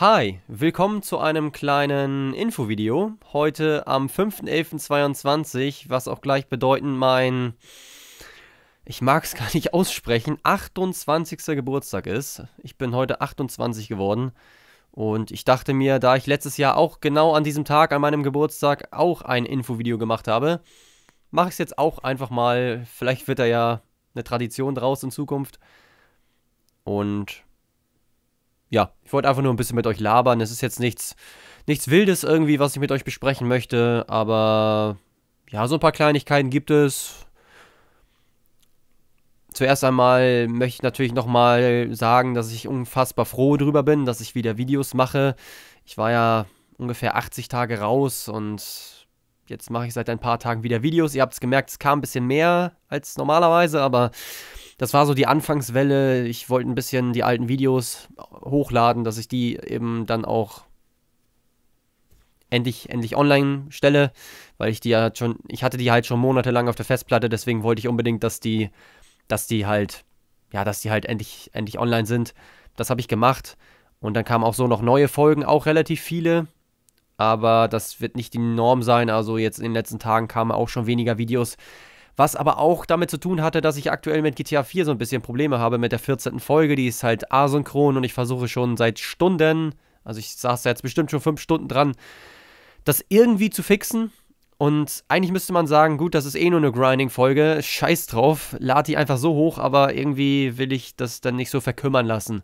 Hi, willkommen zu einem kleinen Infovideo. Heute am 5.11.22, was auch gleich bedeuten mein, ich mag es gar nicht aussprechen, 28. Geburtstag ist. Ich bin heute 28 geworden und ich dachte mir, da ich letztes Jahr auch genau an diesem Tag, an meinem Geburtstag, auch ein Infovideo gemacht habe, mache ich es jetzt auch einfach mal. Vielleicht wird da ja eine Tradition draus in Zukunft. Und ja, ich wollte einfach nur ein bisschen mit euch labern. Es ist jetzt nichts, nichts Wildes irgendwie, was ich mit euch besprechen möchte, aber ja, so ein paar Kleinigkeiten gibt es. Zuerst einmal möchte ich natürlich nochmal sagen, dass ich unfassbar froh drüber bin, dass ich wieder Videos mache. Ich war ja ungefähr 80 Tage raus und jetzt mache ich seit ein paar Tagen wieder Videos. Ihr habt es gemerkt, es kam ein bisschen mehr als normalerweise, aber das war so die Anfangswelle. Ich wollte ein bisschen die alten Videos hochladen, dass ich die eben dann auch endlich, endlich online stelle, weil ich die ja halt schon, ich hatte die halt schon monatelang auf der Festplatte, deswegen wollte ich unbedingt, dass die, dass die halt, ja, dass die halt endlich, endlich online sind. Das habe ich gemacht. Und dann kamen auch so noch neue Folgen, auch relativ viele. Aber das wird nicht die Norm sein. Also jetzt in den letzten Tagen kamen auch schon weniger Videos was aber auch damit zu tun hatte, dass ich aktuell mit GTA 4 so ein bisschen Probleme habe mit der 14. Folge, die ist halt asynchron und ich versuche schon seit Stunden, also ich saß da jetzt bestimmt schon fünf Stunden dran, das irgendwie zu fixen. Und eigentlich müsste man sagen, gut, das ist eh nur eine Grinding-Folge, scheiß drauf, lad die einfach so hoch, aber irgendwie will ich das dann nicht so verkümmern lassen.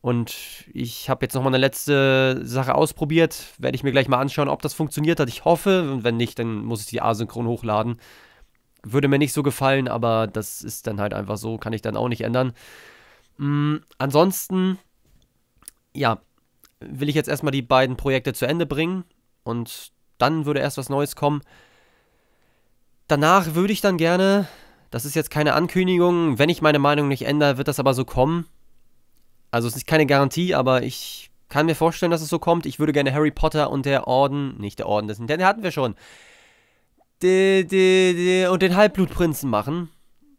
Und ich habe jetzt nochmal eine letzte Sache ausprobiert, werde ich mir gleich mal anschauen, ob das funktioniert hat. Ich hoffe, und wenn nicht, dann muss ich die asynchron hochladen. Würde mir nicht so gefallen, aber das ist dann halt einfach so, kann ich dann auch nicht ändern. Mhm, ansonsten, ja, will ich jetzt erstmal die beiden Projekte zu Ende bringen und dann würde erst was Neues kommen. Danach würde ich dann gerne, das ist jetzt keine Ankündigung, wenn ich meine Meinung nicht ändere, wird das aber so kommen. Also es ist keine Garantie, aber ich kann mir vorstellen, dass es so kommt. Ich würde gerne Harry Potter und der Orden, nicht der Orden, das, den hatten wir schon und den Halbblutprinzen machen.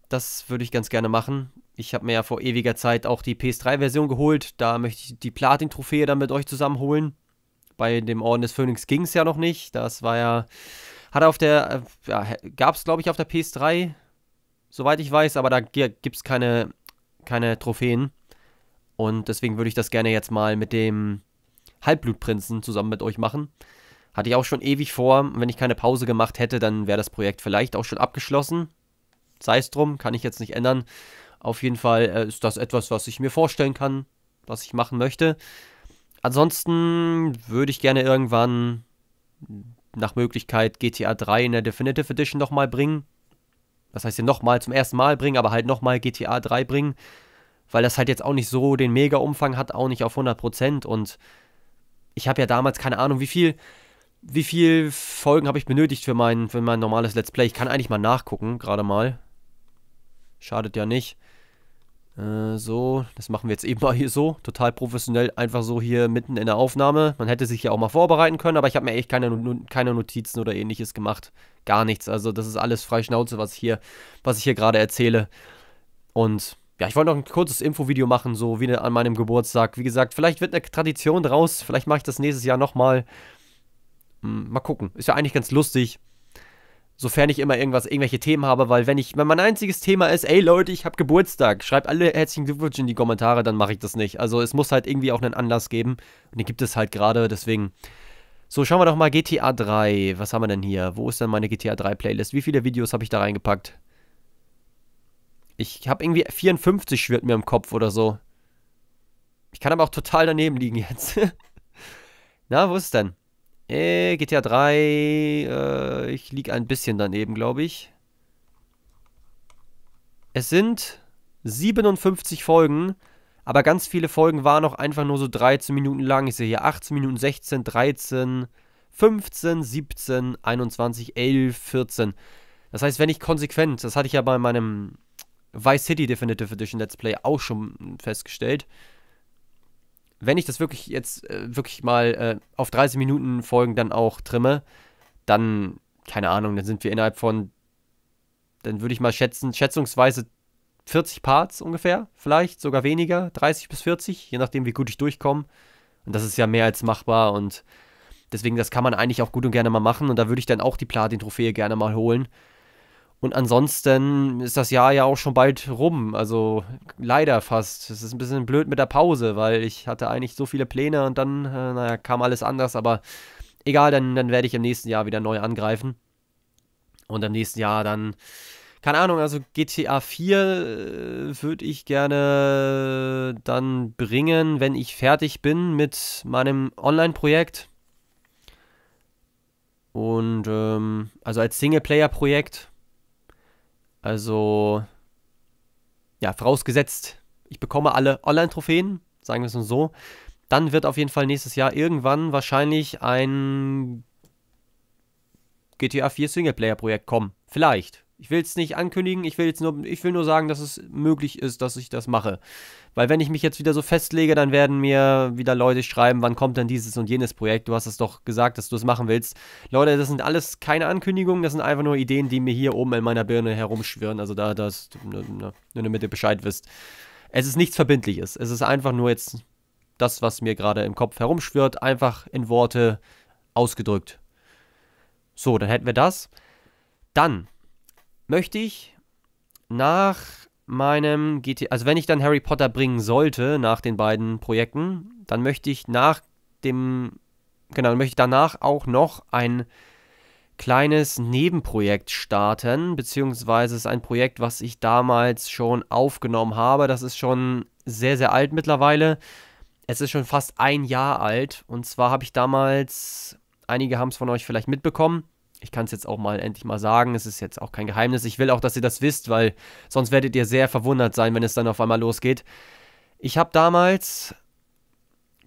Das würde ich ganz gerne machen. Ich habe mir ja vor ewiger Zeit auch die PS3-Version geholt. Da möchte ich die Platin-Trophäe dann mit euch zusammen holen. Bei dem Orden des Phönix ging es ja noch nicht. Das war ja. Hat auf der. Äh, ja, Gab es, glaube ich, auf der PS3. Soweit ich weiß, aber da gibt es keine, keine Trophäen. Und deswegen würde ich das gerne jetzt mal mit dem Halbblutprinzen zusammen mit euch machen. Hatte ich auch schon ewig vor. Wenn ich keine Pause gemacht hätte, dann wäre das Projekt vielleicht auch schon abgeschlossen. Sei es drum, kann ich jetzt nicht ändern. Auf jeden Fall äh, ist das etwas, was ich mir vorstellen kann, was ich machen möchte. Ansonsten würde ich gerne irgendwann nach Möglichkeit GTA 3 in der Definitive Edition nochmal bringen. Das heißt ja nochmal zum ersten Mal bringen, aber halt nochmal GTA 3 bringen. Weil das halt jetzt auch nicht so den Mega-Umfang hat, auch nicht auf 100%. Und ich habe ja damals keine Ahnung, wie viel wie viele Folgen habe ich benötigt für mein, für mein normales Let's Play? Ich kann eigentlich mal nachgucken, gerade mal. Schadet ja nicht. Äh, so, das machen wir jetzt eben mal hier so. Total professionell, einfach so hier mitten in der Aufnahme. Man hätte sich ja auch mal vorbereiten können, aber ich habe mir echt keine, keine Notizen oder ähnliches gemacht. Gar nichts. Also, das ist alles frei Schnauze, was hier, was ich hier gerade erzähle. Und ja, ich wollte noch ein kurzes Infovideo machen, so wie an meinem Geburtstag. Wie gesagt, vielleicht wird eine Tradition draus. Vielleicht mache ich das nächstes Jahr nochmal. Hm, mal gucken. Ist ja eigentlich ganz lustig. Sofern ich immer irgendwas, irgendwelche Themen habe, weil wenn ich, wenn mein einziges Thema ist, ey Leute, ich habe Geburtstag, schreibt alle herzlichen Glückwunsch in die Kommentare, dann mache ich das nicht. Also es muss halt irgendwie auch einen Anlass geben. Und den gibt es halt gerade, deswegen. So, schauen wir doch mal GTA 3. Was haben wir denn hier? Wo ist denn meine GTA 3 Playlist? Wie viele Videos habe ich da reingepackt? Ich habe irgendwie 54 schwirrt mir im Kopf oder so. Ich kann aber auch total daneben liegen jetzt. Na, wo ist es denn? Äh, GTA 3, äh, ich liege ein bisschen daneben, glaube ich. Es sind 57 Folgen, aber ganz viele Folgen waren auch einfach nur so 13 Minuten lang. Ich sehe hier 18 Minuten, 16, 13, 15, 17, 21, 11, 14. Das heißt, wenn ich konsequent, das hatte ich ja bei meinem Vice City Definitive Edition Let's Play auch schon festgestellt, wenn ich das wirklich jetzt äh, wirklich mal äh, auf 30 Minuten Folgen dann auch trimme, dann, keine Ahnung, dann sind wir innerhalb von, dann würde ich mal schätzen, schätzungsweise 40 Parts ungefähr, vielleicht sogar weniger, 30 bis 40, je nachdem, wie gut ich durchkomme. Und das ist ja mehr als machbar und deswegen, das kann man eigentlich auch gut und gerne mal machen und da würde ich dann auch die Platin-Trophäe gerne mal holen. Und ansonsten ist das Jahr ja auch schon bald rum. Also leider fast. Es ist ein bisschen blöd mit der Pause, weil ich hatte eigentlich so viele Pläne und dann, äh, naja, kam alles anders. Aber egal, dann, dann werde ich im nächsten Jahr wieder neu angreifen. Und im nächsten Jahr dann, keine Ahnung, also GTA 4 äh, würde ich gerne dann bringen, wenn ich fertig bin mit meinem Online-Projekt. Und ähm, also als Singleplayer-Projekt also, ja, vorausgesetzt, ich bekomme alle Online-Trophäen, sagen wir es nur so, dann wird auf jeden Fall nächstes Jahr irgendwann wahrscheinlich ein GTA 4 Singleplayer-Projekt kommen. Vielleicht. Ich will es nicht ankündigen, ich will jetzt nur, ich will nur sagen, dass es möglich ist, dass ich das mache. Weil wenn ich mich jetzt wieder so festlege, dann werden mir wieder Leute schreiben, wann kommt denn dieses und jenes Projekt? Du hast es doch gesagt, dass du es machen willst. Leute, das sind alles keine Ankündigungen, das sind einfach nur Ideen, die mir hier oben in meiner Birne herumschwirren. Also da, dass ne, ne, du nur damit ihr Bescheid wisst. Es ist nichts Verbindliches. Es ist einfach nur jetzt das, was mir gerade im Kopf herumschwirrt, einfach in Worte ausgedrückt. So, dann hätten wir das. Dann möchte ich nach meinem GTA, also wenn ich dann Harry Potter bringen sollte, nach den beiden Projekten, dann möchte ich nach dem, genau, dann möchte ich danach auch noch ein kleines Nebenprojekt starten, beziehungsweise es ist ein Projekt, was ich damals schon aufgenommen habe. Das ist schon sehr, sehr alt mittlerweile. Es ist schon fast ein Jahr alt. Und zwar habe ich damals, einige haben es von euch vielleicht mitbekommen, ich kann es jetzt auch mal endlich mal sagen, es ist jetzt auch kein Geheimnis. Ich will auch, dass ihr das wisst, weil sonst werdet ihr sehr verwundert sein, wenn es dann auf einmal losgeht. Ich habe damals,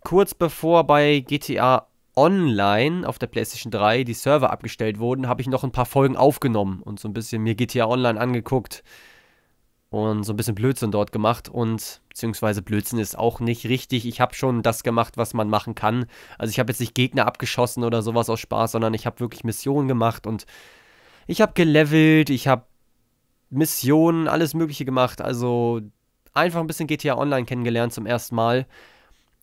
kurz bevor bei GTA Online auf der PlayStation 3 die Server abgestellt wurden, habe ich noch ein paar Folgen aufgenommen und so ein bisschen mir GTA Online angeguckt und so ein bisschen Blödsinn dort gemacht und beziehungsweise Blödsinn ist auch nicht richtig. Ich habe schon das gemacht, was man machen kann. Also ich habe jetzt nicht Gegner abgeschossen oder sowas aus Spaß, sondern ich habe wirklich Missionen gemacht und ich habe gelevelt, ich habe Missionen, alles Mögliche gemacht. Also einfach ein bisschen GTA Online kennengelernt zum ersten Mal.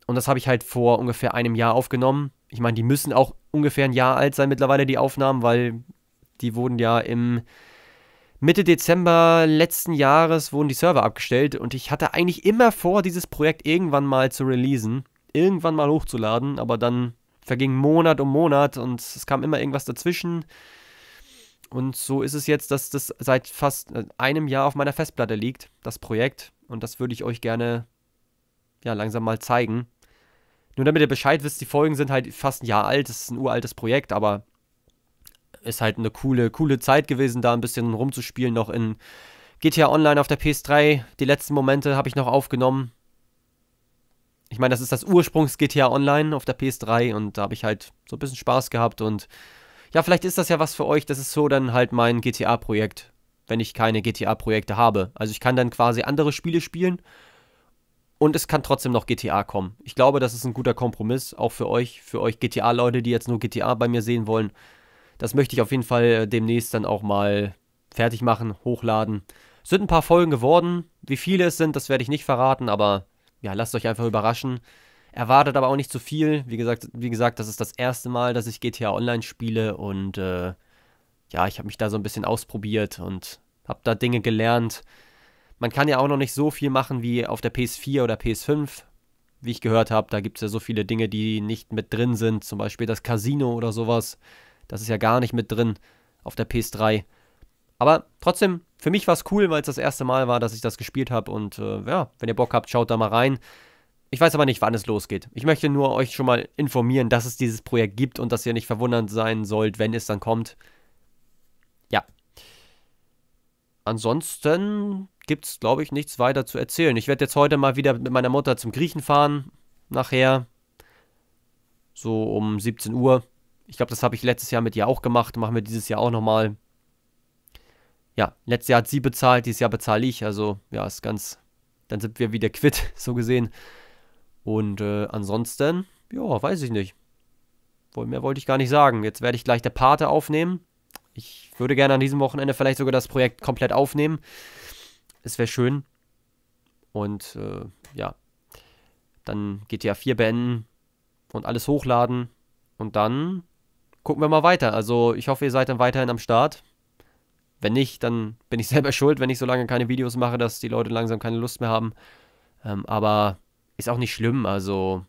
Und das habe ich halt vor ungefähr einem Jahr aufgenommen. Ich meine, die müssen auch ungefähr ein Jahr alt sein mittlerweile, die Aufnahmen, weil die wurden ja im Mitte Dezember letzten Jahres wurden die Server abgestellt und ich hatte eigentlich immer vor, dieses Projekt irgendwann mal zu releasen, irgendwann mal hochzuladen, aber dann verging Monat um Monat und es kam immer irgendwas dazwischen. Und so ist es jetzt, dass das seit fast äh, einem Jahr auf meiner Festplatte liegt, das Projekt. Und das würde ich euch gerne ja, langsam mal zeigen. Nur damit ihr Bescheid wisst, die Folgen sind halt fast ein Jahr alt, es ist ein uraltes Projekt, aber ist halt eine coole, coole Zeit gewesen, da ein bisschen rumzuspielen. Noch in GTA Online auf der PS3. Die letzten Momente habe ich noch aufgenommen. Ich meine, das ist das Ursprungs GTA Online auf der PS3 und da habe ich halt so ein bisschen Spaß gehabt und ja, vielleicht ist das ja was für euch. Das ist so dann halt mein GTA-Projekt, wenn ich keine GTA-Projekte habe. Also ich kann dann quasi andere Spiele spielen und es kann trotzdem noch GTA kommen. Ich glaube, das ist ein guter Kompromiss, auch für euch, für euch GTA-Leute, die jetzt nur GTA bei mir sehen wollen. Das möchte ich auf jeden Fall äh, demnächst dann auch mal fertig machen, hochladen. Es sind ein paar Folgen geworden. Wie viele es sind, das werde ich nicht verraten, aber ja, lasst euch einfach überraschen. Erwartet aber auch nicht zu viel. Wie gesagt, wie gesagt, das ist das erste Mal, dass ich GTA Online spiele und äh, ja, ich habe mich da so ein bisschen ausprobiert und habe da Dinge gelernt. Man kann ja auch noch nicht so viel machen wie auf der PS4 oder PS5. Wie ich gehört habe, da gibt es ja so viele Dinge, die nicht mit drin sind, zum Beispiel das Casino oder sowas. Das ist ja gar nicht mit drin auf der PS3. Aber trotzdem, für mich war es cool, weil es das erste Mal war, dass ich das gespielt habe. Und äh, ja, wenn ihr Bock habt, schaut da mal rein. Ich weiß aber nicht, wann es losgeht. Ich möchte nur euch schon mal informieren, dass es dieses Projekt gibt und dass ihr nicht verwundert sein sollt, wenn es dann kommt. Ja. Ansonsten gibt es, glaube ich, nichts weiter zu erzählen. Ich werde jetzt heute mal wieder mit meiner Mutter zum Griechen fahren. Nachher. So um 17 Uhr. Ich glaube, das habe ich letztes Jahr mit ihr auch gemacht, machen wir dieses Jahr auch nochmal. Ja, letztes Jahr hat sie bezahlt, dieses Jahr bezahle ich, also ja, ist ganz, dann sind wir wieder quitt, so gesehen. Und äh, ansonsten, ja, weiß ich nicht. Mehr wollte ich gar nicht sagen. Jetzt werde ich gleich der Pate aufnehmen. Ich würde gerne an diesem Wochenende vielleicht sogar das Projekt komplett aufnehmen. Es wäre schön. Und äh, ja, dann GTA 4 beenden und alles hochladen. Und dann gucken wir mal weiter. Also ich hoffe, ihr seid dann weiterhin am Start. Wenn nicht, dann bin ich selber schuld, wenn ich so lange keine Videos mache, dass die Leute langsam keine Lust mehr haben. Ähm, aber ist auch nicht schlimm. Also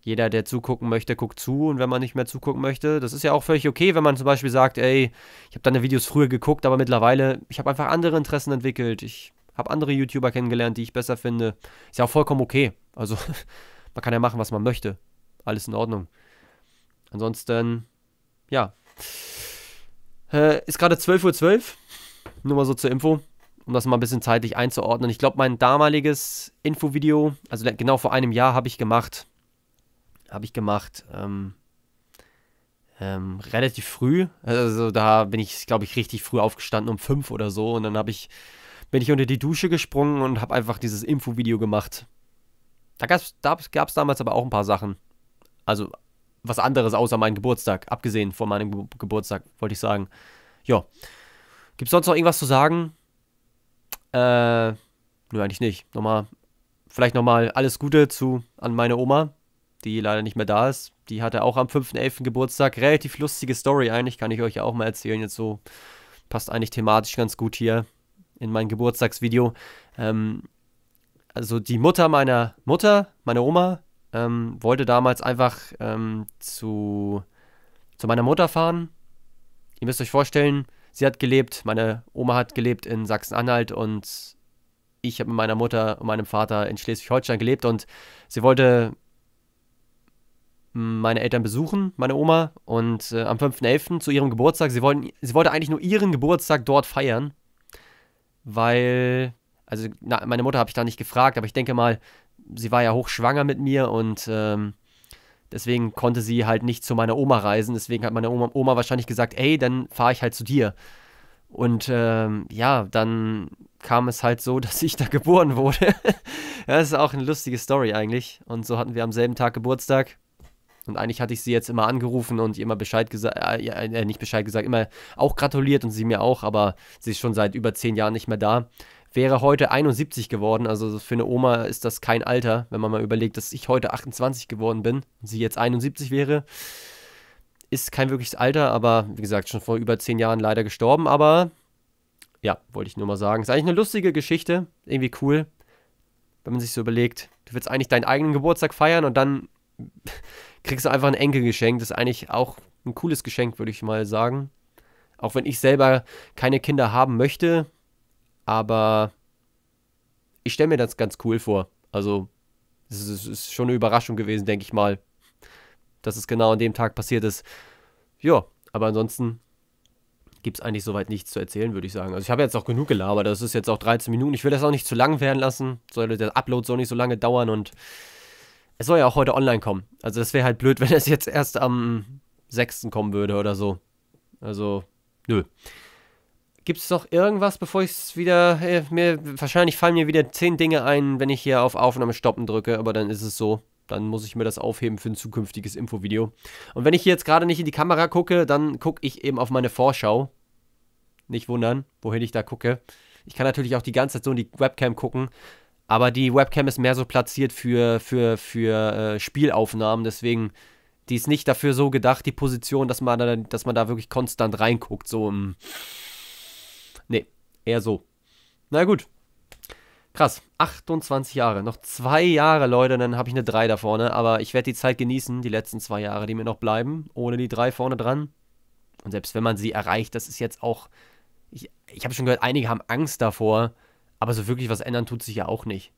jeder, der zugucken möchte, guckt zu. Und wenn man nicht mehr zugucken möchte, das ist ja auch völlig okay, wenn man zum Beispiel sagt, ey, ich habe deine Videos früher geguckt, aber mittlerweile, ich habe einfach andere Interessen entwickelt. Ich habe andere YouTuber kennengelernt, die ich besser finde. Ist ja auch vollkommen okay. Also man kann ja machen, was man möchte. Alles in Ordnung. Ansonsten, ja. Äh, ist gerade 12.12 Uhr. Nur mal so zur Info, um das mal ein bisschen zeitlich einzuordnen. Ich glaube, mein damaliges Infovideo, also genau vor einem Jahr, habe ich gemacht. Habe ich gemacht. Ähm, ähm, relativ früh. Also da bin ich, glaube ich, richtig früh aufgestanden, um 5 oder so. Und dann habe ich bin ich unter die Dusche gesprungen und habe einfach dieses Infovideo gemacht. Da gab es damals aber auch ein paar Sachen. Also was anderes außer meinen Geburtstag. Abgesehen von meinem Ge Geburtstag, wollte ich sagen. Ja. Gibt es sonst noch irgendwas zu sagen? Äh, nö, eigentlich nicht. Nochmal, vielleicht nochmal alles Gute zu an meine Oma, die leider nicht mehr da ist. Die hatte auch am 5.11. Geburtstag. Relativ lustige Story eigentlich, kann ich euch ja auch mal erzählen. Jetzt so passt eigentlich thematisch ganz gut hier in mein Geburtstagsvideo. Ähm, also die Mutter meiner Mutter, meine Oma, ähm, wollte damals einfach ähm, zu, zu meiner Mutter fahren. Ihr müsst euch vorstellen, sie hat gelebt, meine Oma hat gelebt in Sachsen-Anhalt und ich habe mit meiner Mutter und meinem Vater in Schleswig-Holstein gelebt und sie wollte meine Eltern besuchen, meine Oma, und äh, am 5.11. zu ihrem Geburtstag, sie, wollten, sie wollte eigentlich nur ihren Geburtstag dort feiern, weil, also na, meine Mutter habe ich da nicht gefragt, aber ich denke mal, sie war ja hochschwanger mit mir und ähm, deswegen konnte sie halt nicht zu meiner Oma reisen. Deswegen hat meine Oma, Oma wahrscheinlich gesagt, ey, dann fahre ich halt zu dir. Und ähm, ja, dann kam es halt so, dass ich da geboren wurde. das ist auch eine lustige Story eigentlich. Und so hatten wir am selben Tag Geburtstag. Und eigentlich hatte ich sie jetzt immer angerufen und ihr immer Bescheid gesagt, äh, äh, nicht Bescheid gesagt, immer auch gratuliert und sie mir auch, aber sie ist schon seit über zehn Jahren nicht mehr da wäre heute 71 geworden. Also für eine Oma ist das kein Alter, wenn man mal überlegt, dass ich heute 28 geworden bin und sie jetzt 71 wäre. Ist kein wirkliches Alter, aber wie gesagt, schon vor über 10 Jahren leider gestorben. Aber ja, wollte ich nur mal sagen. Ist eigentlich eine lustige Geschichte, irgendwie cool, wenn man sich so überlegt. Du willst eigentlich deinen eigenen Geburtstag feiern und dann kriegst du einfach ein Enkel geschenkt. Das ist eigentlich auch ein cooles Geschenk, würde ich mal sagen. Auch wenn ich selber keine Kinder haben möchte, aber ich stelle mir das ganz cool vor. Also, es ist, ist schon eine Überraschung gewesen, denke ich mal, dass es genau an dem Tag passiert ist. Ja, aber ansonsten gibt es eigentlich soweit nichts zu erzählen, würde ich sagen. Also ich habe jetzt auch genug gelabert, das ist jetzt auch 13 Minuten. Ich will das auch nicht zu lang werden lassen, soll, der Upload soll nicht so lange dauern und es soll ja auch heute online kommen. Also das wäre halt blöd, wenn es jetzt erst am 6. kommen würde oder so. Also, nö. Gibt es noch irgendwas, bevor ich es wieder. Äh, mir, wahrscheinlich fallen mir wieder zehn Dinge ein, wenn ich hier auf Aufnahme stoppen drücke, aber dann ist es so. Dann muss ich mir das aufheben für ein zukünftiges Infovideo. Und wenn ich hier jetzt gerade nicht in die Kamera gucke, dann gucke ich eben auf meine Vorschau. Nicht wundern, wohin ich da gucke. Ich kann natürlich auch die ganze Zeit so in die Webcam gucken. Aber die Webcam ist mehr so platziert für, für, für äh, Spielaufnahmen, deswegen, die ist nicht dafür so gedacht, die Position, dass man da, dass man da wirklich konstant reinguckt, so im, Eher so. Na gut. Krass. 28 Jahre. Noch zwei Jahre, Leute, dann habe ich eine 3 da vorne. Aber ich werde die Zeit genießen, die letzten zwei Jahre, die mir noch bleiben, ohne die 3 vorne dran. Und selbst wenn man sie erreicht, das ist jetzt auch. Ich, ich habe schon gehört, einige haben Angst davor. Aber so wirklich was ändern tut sich ja auch nicht.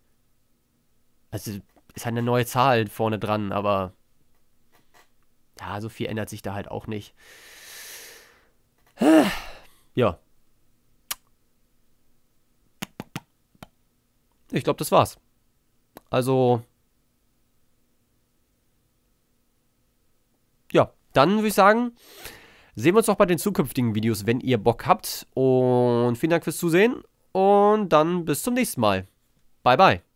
Also ist halt eine neue Zahl vorne dran, aber. Ja, so viel ändert sich da halt auch nicht. Ja, Ich glaube, das war's. Also. Ja, dann würde ich sagen, sehen wir uns auch bei den zukünftigen Videos, wenn ihr Bock habt. Und vielen Dank fürs Zusehen. Und dann bis zum nächsten Mal. Bye, bye.